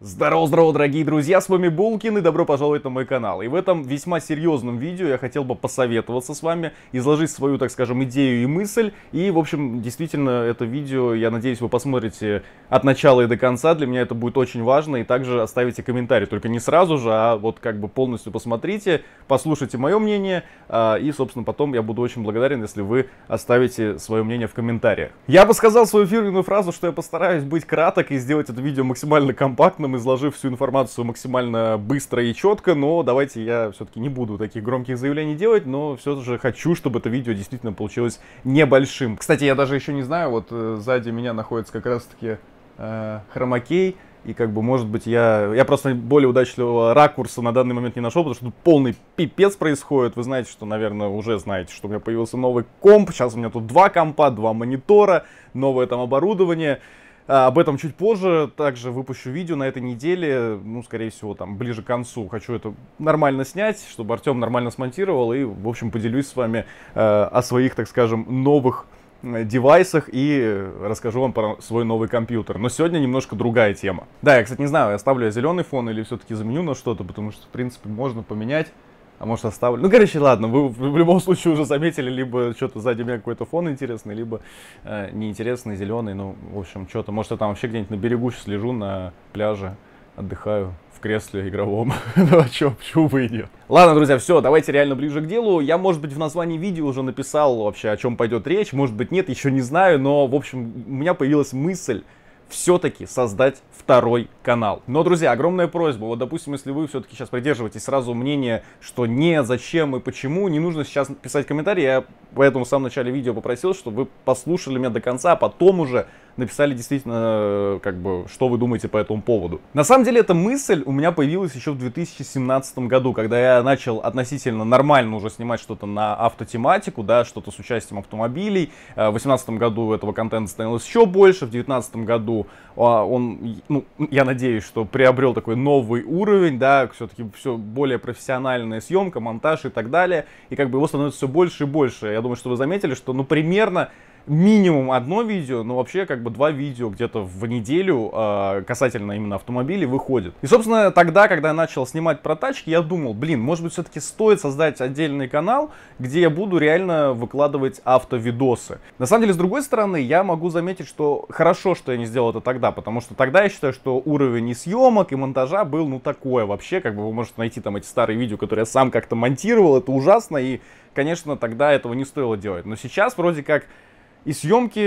Здорово-здорово, дорогие друзья, с вами Булкин и добро пожаловать на мой канал. И в этом весьма серьезном видео я хотел бы посоветоваться с вами, изложить свою, так скажем, идею и мысль. И, в общем, действительно, это видео, я надеюсь, вы посмотрите от начала и до конца. Для меня это будет очень важно. И также оставите комментарий, только не сразу же, а вот как бы полностью посмотрите, послушайте мое мнение. А, и, собственно, потом я буду очень благодарен, если вы оставите свое мнение в комментариях. Я бы сказал свою фирменную фразу, что я постараюсь быть краток и сделать это видео максимально компактным Бэтменом, изложив всю информацию максимально быстро и четко, но давайте я все-таки не буду таких громких заявлений делать, но все же хочу, чтобы это видео действительно получилось небольшим. Кстати, я даже еще не знаю, вот э, сзади меня находится как раз-таки э, хромакей, и как бы, может быть, я, я просто более удачливого ракурса на данный момент не нашел, потому что тут полный пипец происходит. Вы знаете, что, наверное, уже знаете, что у меня появился новый комп. Сейчас у меня тут два компа, два монитора, новое там оборудование. А, об этом чуть позже. Также выпущу видео на этой неделе. Ну, скорее всего, там, ближе к концу. Хочу это нормально снять, чтобы Артем нормально смонтировал. И, в общем, поделюсь с вами э, о своих, так скажем, новых э, девайсах и расскажу вам про свой новый компьютер. Но сегодня немножко другая тема. Да, я, кстати, не знаю, оставлю я зеленый фон или все-таки заменю на что-то, потому что, в принципе, можно поменять. А может оставлю? Ну, короче, ладно, вы в любом случае уже заметили, либо что-то сзади меня какой-то фон интересный, либо э, неинтересный, зеленый, ну, в общем, что-то. Может, я там вообще где-нибудь на берегу сейчас лежу, на пляже, отдыхаю в кресле игровом. ну, а чё, почему бы и нет? Ладно, друзья, все, давайте реально ближе к делу. Я, может быть, в названии видео уже написал вообще, о чем пойдет речь, может быть, нет, еще не знаю, но, в общем, у меня появилась мысль все-таки создать второй канал. Но, друзья, огромная просьба. Вот, допустим, если вы все-таки сейчас придерживаетесь сразу мнения, что не, зачем и почему, не нужно сейчас писать комментарии. Я поэтому в самом начале видео попросил, чтобы вы послушали меня до конца, а потом уже написали действительно, э, как бы, что вы думаете по этому поводу. На самом деле, эта мысль у меня появилась еще в 2017 году, когда я начал относительно нормально уже снимать что-то на автотематику, да, что-то с участием автомобилей. Э, в 2018 году этого контента становилось еще больше, в 2019 году а, он, ну, я надеюсь, что приобрел такой новый уровень, да, все-таки все более профессиональная съемка, монтаж и так далее, и как бы его становится все больше и больше. Я думаю, что вы заметили, что, ну, примерно минимум одно видео, но вообще как бы два видео где-то в неделю э, касательно именно автомобилей выходит. И, собственно, тогда, когда я начал снимать про тачки, я думал, блин, может быть, все-таки стоит создать отдельный канал, где я буду реально выкладывать автовидосы. На самом деле, с другой стороны, я могу заметить, что хорошо, что я не сделал это тогда, потому что тогда я считаю, что уровень и съемок, и монтажа был, ну, такое вообще, как бы вы можете найти там эти старые видео, которые я сам как-то монтировал, это ужасно, и, конечно, тогда этого не стоило делать. Но сейчас вроде как и съемки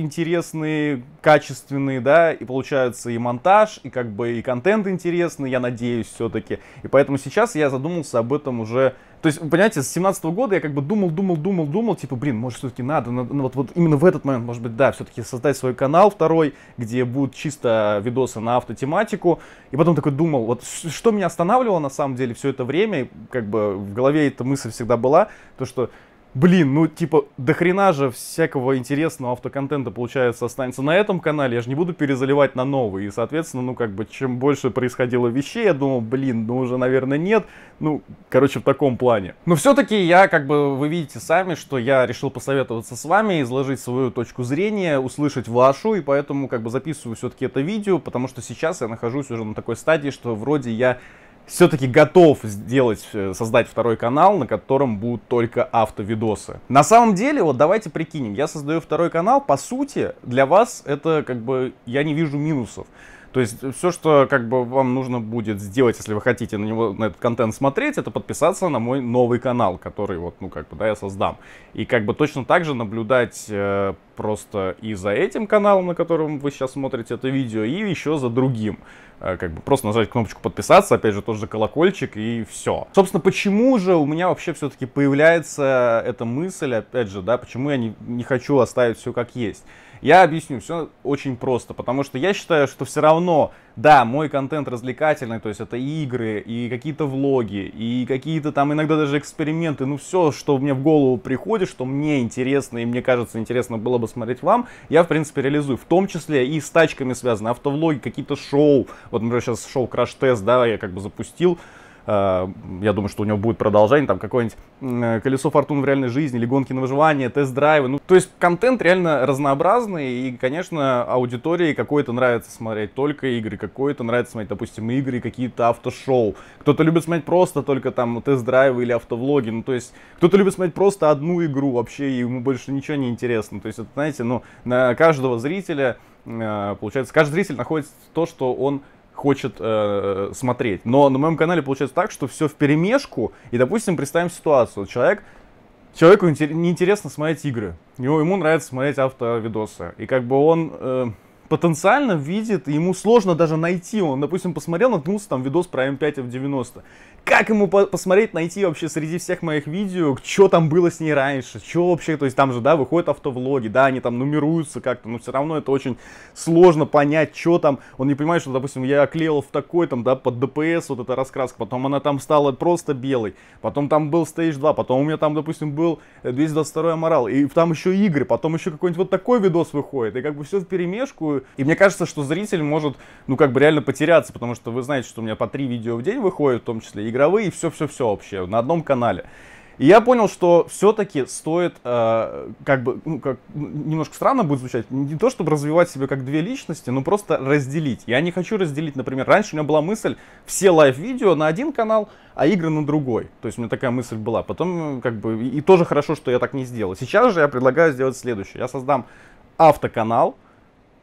интересные, качественные, да, и получается и монтаж, и как бы и контент интересный, я надеюсь, все-таки. И поэтому сейчас я задумался об этом уже. То есть, понимаете, с 17 года я как бы думал, думал, думал, думал, типа, блин, может, все-таки надо, надо вот, вот именно в этот момент, может быть, да, все-таки создать свой канал второй, где будут чисто видосы на автотематику. И потом такой думал, вот что меня останавливало на самом деле все это время, как бы в голове эта мысль всегда была, то что блин, ну типа дохрена же всякого интересного автоконтента получается останется на этом канале, я же не буду перезаливать на новый, и соответственно, ну как бы чем больше происходило вещей, я думал, блин, ну уже наверное нет, ну короче в таком плане. Но все-таки я как бы, вы видите сами, что я решил посоветоваться с вами, изложить свою точку зрения, услышать вашу, и поэтому как бы записываю все-таки это видео, потому что сейчас я нахожусь уже на такой стадии, что вроде я все-таки готов сделать, э, создать второй канал, на котором будут только автовидосы. На самом деле, вот давайте прикинем, я создаю второй канал, по сути, для вас это как бы, я не вижу минусов. То есть э, все, что как бы вам нужно будет сделать, если вы хотите на него, на этот контент смотреть, это подписаться на мой новый канал, который вот, ну как бы, да, я создам. И как бы точно так же наблюдать э, просто и за этим каналом, на котором вы сейчас смотрите это видео, и еще за другим. Э, как бы просто нажать кнопочку подписаться, опять же, тоже же колокольчик и все. Собственно, почему же у меня вообще все-таки появляется эта мысль, опять же, да, почему я не, не хочу оставить все как есть? Я объясню, все очень просто, потому что я считаю, что все равно, да, мой контент развлекательный, то есть это и игры, и какие-то влоги, и какие-то там иногда даже эксперименты, ну все, что мне в голову приходит, что мне интересно и мне кажется интересно было бы смотреть вам, я, в принципе, реализую. В том числе и с тачками связаны, автовлоги, какие-то шоу. Вот, например, сейчас шоу Краш-тест, да, я как бы запустил. Э, я думаю, что у него будет продолжение, там какое-нибудь э, колесо фортуны в реальной жизни или гонки на выживание, тест-драйвы. Ну, то есть контент реально разнообразный, и, конечно, аудитории какой-то нравится смотреть только игры, какой-то нравится смотреть, допустим, игры, какие-то автошоу. Кто-то любит смотреть просто только там тест-драйвы или автовлоги. Ну, то есть кто-то любит смотреть просто одну игру вообще, и ему больше ничего не интересно. То есть, это, знаете, ну, на каждого зрителя, э, получается, каждый зритель находит то, что он хочет э, смотреть. Но на моем канале получается так, что все в перемешку. И, допустим, представим ситуацию. Человек, человеку неинтересно смотреть игры. Ему, ему нравится смотреть автовидосы. И как бы он... Э, потенциально видит, ему сложно даже найти. Он, допустим, посмотрел, наткнулся там видос про М5 в 90. Как ему по посмотреть, найти вообще среди всех моих видео, что там было с ней раньше, что вообще, то есть там же, да, выходят автовлоги, да, они там нумеруются как-то, но все равно это очень сложно понять, что там. Он не понимает, что, допустим, я клеил в такой там, да, под ДПС вот эта раскраска, потом она там стала просто белой, потом там был стейдж 2, потом у меня там, допустим, был 222 Аморал, и там еще игры, потом еще какой-нибудь вот такой видос выходит, и как бы все в перемешку, делаю. И мне кажется, что зритель может, ну, как бы реально потеряться, потому что вы знаете, что у меня по три видео в день выходят, в том числе игровые, и все-все-все вообще на одном канале. И я понял, что все-таки стоит, э, как бы, ну, как, ну, немножко странно будет звучать, не то чтобы развивать себя как две личности, но просто разделить. Я не хочу разделить, например, раньше у меня была мысль все лайв-видео на один канал, а игры на другой. То есть у меня такая мысль была. Потом, э, как бы, и тоже хорошо, что я так не сделал. Сейчас же я предлагаю сделать следующее. Я создам автоканал,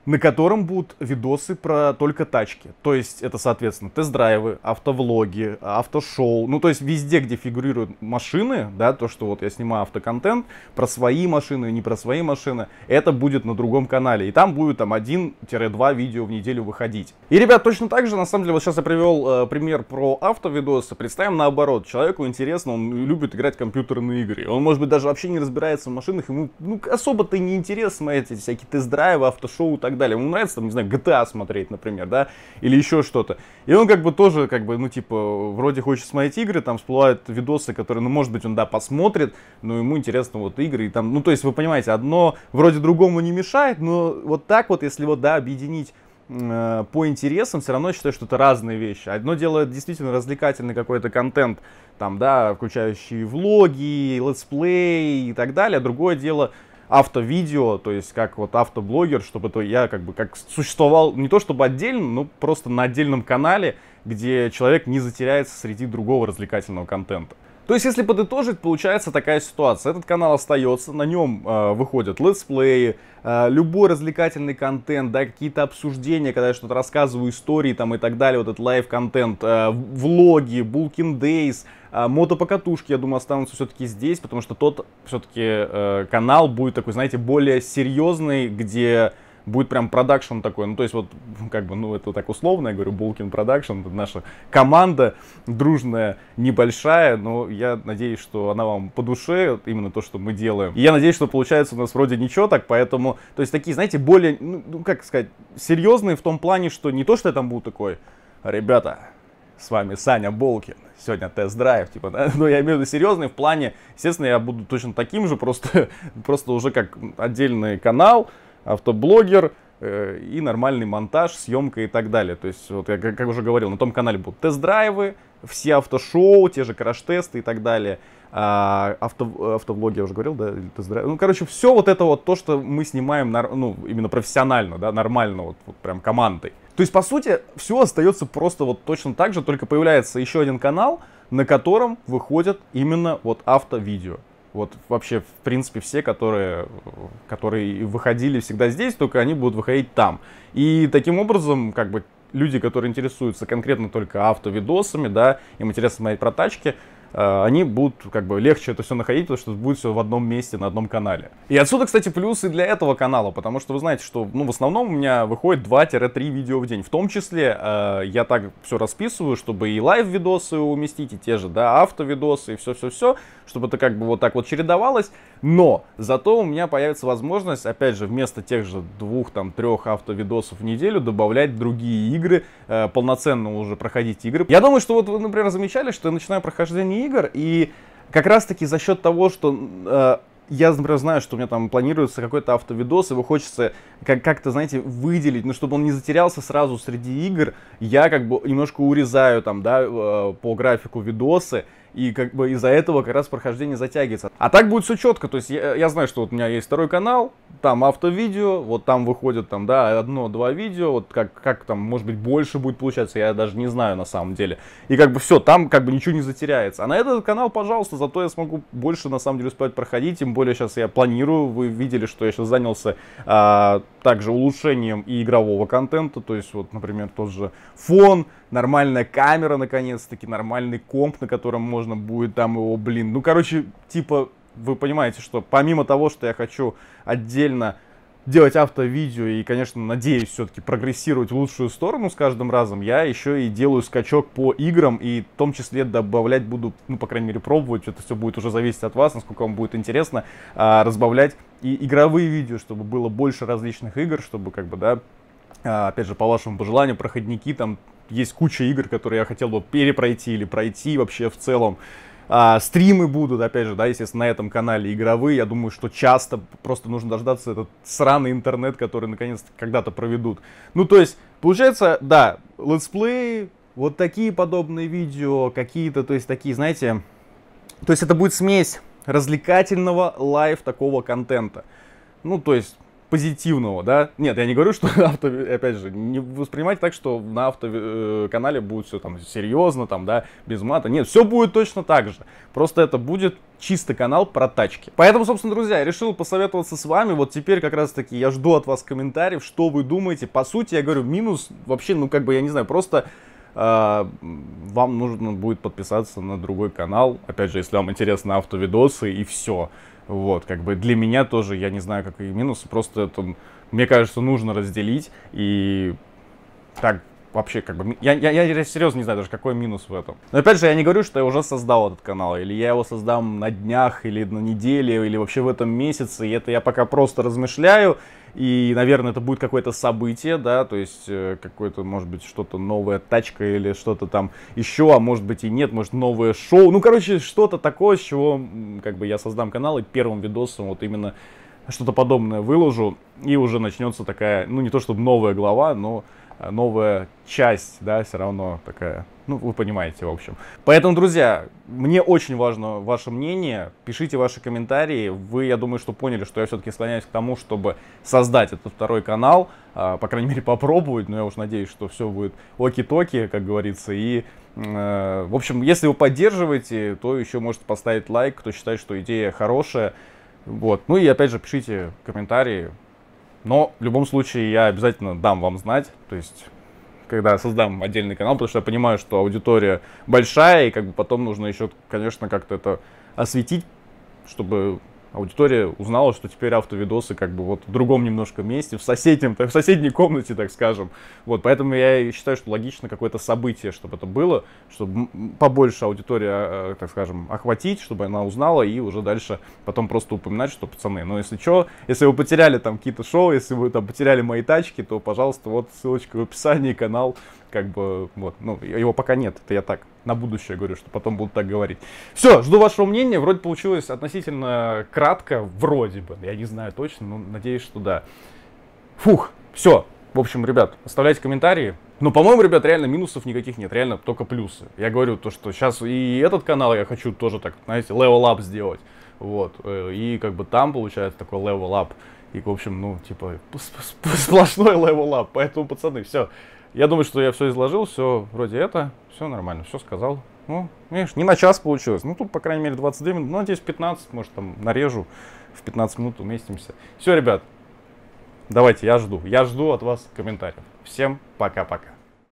на котором будут видосы про только тачки. То есть это, соответственно, тест-драйвы, автовлоги, автошоу. Ну, то есть везде, где фигурируют машины, да, то, что вот я снимаю автоконтент, про свои машины, не про свои машины, это будет на другом канале. И там будет там 1-2 видео в неделю выходить. И, ребят, точно так же, на самом деле, вот сейчас я привел э, пример про автовидосы. Представим наоборот. Человеку интересно, он любит играть в компьютерные игры. Он, может быть, даже вообще не разбирается в машинах, ему ну, особо-то не интересно эти всякие тест-драйвы, автошоу и так так далее. Ему нравится, там, не знаю, GTA смотреть, например, да, или еще что-то. И он как бы тоже, как бы, ну, типа, вроде хочет смотреть игры, там всплывают видосы, которые, ну, может быть, он, да, посмотрит, но ему интересно вот игры, и там, ну, то есть, вы понимаете, одно вроде другому не мешает, но вот так вот, если вот, да, объединить э, по интересам, все равно я считаю, что это разные вещи. Одно дело действительно развлекательный какой-то контент, там, да, включающий влоги, летсплей и так далее. А другое дело авто-видео, то есть как вот автоблогер, чтобы то я как бы как существовал не то чтобы отдельно, но просто на отдельном канале, где человек не затеряется среди другого развлекательного контента. То есть, если подытожить, получается такая ситуация. Этот канал остается, на нем э, выходят летсплеи, э, любой развлекательный контент, да, какие-то обсуждения, когда я что-то рассказываю, истории там и так далее, вот этот лайв-контент, э, влоги, Булкин Дейс, э, мотопокатушки, я думаю, останутся все-таки здесь, потому что тот все-таки э, канал будет такой, знаете, более серьезный, где будет прям продакшн такой, ну, то есть вот, как бы, ну, это так условно, я говорю, Булкин продакшн, это наша команда дружная, небольшая, но я надеюсь, что она вам по душе, именно то, что мы делаем. И я надеюсь, что получается у нас вроде ничего так, поэтому, то есть такие, знаете, более, ну, ну как сказать, серьезные в том плане, что не то, что я там буду такой, ребята, с вами Саня Болкин. Сегодня тест-драйв, типа, да? но я имею в виду серьезный в плане, естественно, я буду точно таким же, просто, просто уже как отдельный канал, автоблогер э, и нормальный монтаж, съемка и так далее. То есть, вот я как, уже говорил, на том канале будут тест-драйвы, все автошоу, те же краш-тесты и так далее. А, авто, автоблог я уже говорил, да, тест-драйв. Ну, короче, все вот это вот то, что мы снимаем, ну, именно профессионально, да, нормально, вот, вот прям командой. То есть, по сути, все остается просто вот точно так же, только появляется еще один канал, на котором выходят именно вот автовидео. Вот вообще, в принципе, все, которые, которые выходили всегда здесь, только они будут выходить там. И таким образом, как бы, люди, которые интересуются конкретно только автовидосами, да, им интересно смотреть про тачки, Э, они будут как бы легче это все находить, потому что будет все в одном месте, на одном канале. И отсюда, кстати, плюсы для этого канала, потому что вы знаете, что ну, в основном у меня выходит 2-3 видео в день. В том числе э, я так все расписываю, чтобы и лайв-видосы уместить, и те же, да, автовидосы, и все-все-все, чтобы это как бы вот так вот чередовалось. Но зато у меня появится возможность, опять же, вместо тех же двух, там, трех автовидосов в неделю добавлять другие игры, э, полноценно уже проходить игры. Я думаю, что вот вы, например, замечали, что я начинаю прохождение игр, и как раз-таки за счет того, что э, я, например, знаю, что у меня там планируется какой-то автовидос, его хочется как- как-то, знаете, выделить, но ну, чтобы он не затерялся сразу среди игр, я как бы немножко урезаю там, да, э, по графику видосы, и как бы из-за этого как раз прохождение затягивается. А так будет все четко, то есть я, я знаю, что вот у меня есть второй канал, там автовидео, вот там выходит там, да, одно-два видео, вот как, как там, может быть, больше будет получаться, я даже не знаю на самом деле. И как бы все, там как бы ничего не затеряется. А на этот канал, пожалуйста, зато я смогу больше на самом деле успевать проходить, тем более сейчас я планирую, вы видели, что я сейчас занялся а, также улучшением и игрового контента, то есть вот, например, тот же фон, нормальная камера, наконец-таки, нормальный комп, на котором можно можно будет там его, блин. Ну, короче, типа, вы понимаете, что помимо того, что я хочу отдельно делать автовидео и, конечно, надеюсь все-таки прогрессировать в лучшую сторону с каждым разом, я еще и делаю скачок по играм и в том числе добавлять буду, ну, по крайней мере, пробовать, это все будет уже зависеть от вас, насколько вам будет интересно, а, разбавлять и игровые видео, чтобы было больше различных игр, чтобы как бы, да, а, опять же, по вашему пожеланию, проходники там есть куча игр, которые я хотел бы перепройти или пройти вообще в целом. А, стримы будут, опять же, да, естественно, на этом канале игровые. Я думаю, что часто просто нужно дождаться этот сраный интернет, который наконец-то когда-то проведут. Ну, то есть, получается, да, летсплей, вот такие подобные видео, какие-то, то есть, такие, знаете... То есть, это будет смесь развлекательного лайв такого контента. Ну, то есть, позитивного, да. Нет, я не говорю, что авто, опять же, не воспринимайте так, что на автоканале э, будет все там серьезно, там, да, без мата. Нет, все будет точно так же. Просто это будет чисто канал про тачки. Поэтому, собственно, друзья, я решил посоветоваться с вами. Вот теперь как раз-таки я жду от вас комментариев, что вы думаете. По сути, я говорю, минус вообще, ну, как бы, я не знаю, просто э, вам нужно будет подписаться на другой канал. Опять же, если вам интересны автовидосы и все. Вот, как бы для меня тоже, я не знаю, какие минусы, просто это, мне кажется, нужно разделить и так вообще как бы... Я, я, я серьезно не знаю даже, какой минус в этом. Но опять же, я не говорю, что я уже создал этот канал, или я его создам на днях, или на неделе, или вообще в этом месяце, и это я пока просто размышляю, и, наверное, это будет какое-то событие, да, то есть э, какое-то, может быть, что-то новая тачка или что-то там еще, а может быть и нет, может новое шоу. Ну, короче, что-то такое, с чего как бы я создам канал и первым видосом вот именно что-то подобное выложу, и уже начнется такая, ну, не то чтобы новая глава, но а, новая часть, да, все равно такая. Ну, вы понимаете, в общем. Поэтому, друзья, мне очень важно ваше мнение. Пишите ваши комментарии. Вы, я думаю, что поняли, что я все-таки склоняюсь к тому, чтобы создать этот второй канал. А, по крайней мере, попробовать. Но я уж надеюсь, что все будет оки-токи, как говорится. И, э, в общем, если вы поддерживаете, то еще можете поставить лайк, кто считает, что идея хорошая. Вот. Ну и опять же, пишите комментарии, но в любом случае я обязательно дам вам знать, то есть когда создам отдельный канал, потому что я понимаю, что аудитория большая, и как бы потом нужно еще, конечно, как-то это осветить, чтобы аудитория узнала, что теперь автовидосы как бы вот в другом немножко месте, в, соседнем, в соседней комнате, так скажем. Вот, поэтому я считаю, что логично какое-то событие, чтобы это было, чтобы побольше аудитория, а, а, так скажем, охватить, чтобы она узнала и уже дальше потом просто упоминать, что пацаны, ну если что, если вы потеряли там какие-то шоу, если вы там потеряли мои тачки, то, пожалуйста, вот ссылочка в описании, канал, как бы, вот, ну, его пока нет, это я так на будущее говорю, что потом будут так говорить. Все, жду вашего мнения, вроде получилось относительно кратко, вроде бы, я не знаю точно, но надеюсь, что да. Фух, все, в общем, ребят, оставляйте комментарии. Но, ну, по-моему, ребят, реально минусов никаких нет, реально только плюсы. Я говорю то, что сейчас и этот канал я хочу тоже так, знаете, level up сделать. Вот, э, и как бы там получается такой level up. И, в общем, ну, типа, сплошной level up. Поэтому, пацаны, все. Я думаю, что я все изложил, все вроде это, все нормально, все сказал. Ну, видишь, не на час получилось. Ну, тут, по крайней мере, 22 минуты. Ну, надеюсь, 15, может, там нарежу. В 15 минут уместимся. Все, ребят, давайте, я жду. Я жду от вас комментариев. Всем пока-пока.